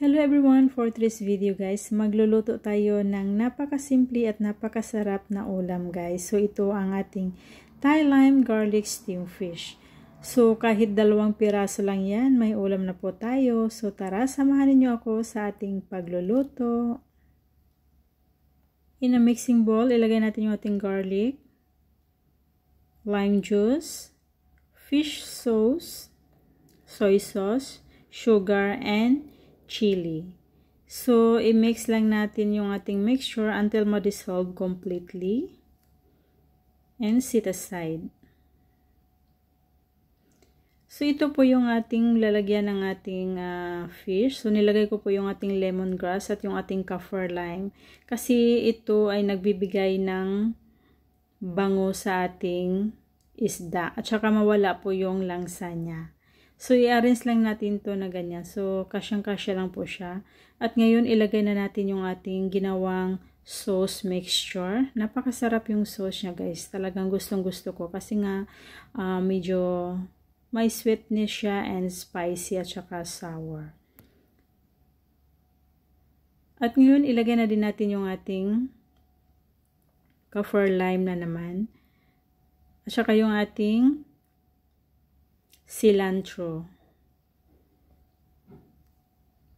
Hello everyone! For this video guys, magluluto tayo ng napakasimple at napakasarap na ulam guys. So ito ang ating Thai Lime Garlic Steamed Fish. So kahit dalawang piraso lang yan, may ulam na po tayo. So tara, samahan niyo ako sa ating pagluluto. In a mixing bowl, ilagay natin yung ating garlic, lime juice, fish sauce, soy sauce, sugar, and chili. So, i-mix lang natin yung ating mixture until ma-dissolve completely. And sit aside. So, ito po yung ating lalagyan ng ating uh, fish. So, nilagay ko po yung ating lemongrass at yung ating kaffir lime. Kasi ito ay nagbibigay ng bango sa ating isda. At saka mawala po yung langsa niya. So, i-arrange lang natin to na ganyan. So, kasyang-kasya lang po siya. At ngayon, ilagay na natin yung ating ginawang sauce mixture. Napakasarap yung sauce niya, guys. Talagang gustong-gusto ko. Kasi nga, uh, medyo may sweetness siya and spicy at saka sour. At ngayon, ilagay na din natin yung ating kaffir lime na naman. At saka yung ating cilantro.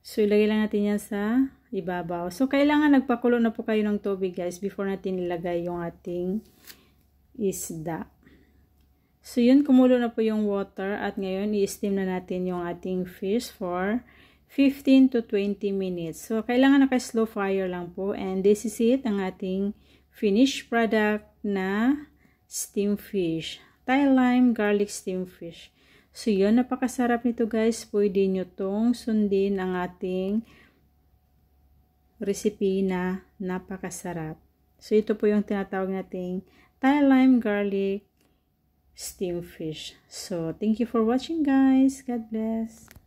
So, ilagay lang natin yan sa ibabaw. So, kailangan nagpakulo na po kayo ng tubig guys before natin ilagay yung ating isda. So, yun, kumulo na po yung water at ngayon, i-steam na natin yung ating fish for 15 to 20 minutes. So, kailangan naka-slow fire lang po and this is it, ang ating finished product na steam fish. Thai lime garlic steam fish. So, yun. Napakasarap nito guys. Pwede nyo tong sundin ang ating recipe na napakasarap. So, ito po yung tinatawag nating Thai Lime Garlic Steamed Fish. So, thank you for watching guys. God bless.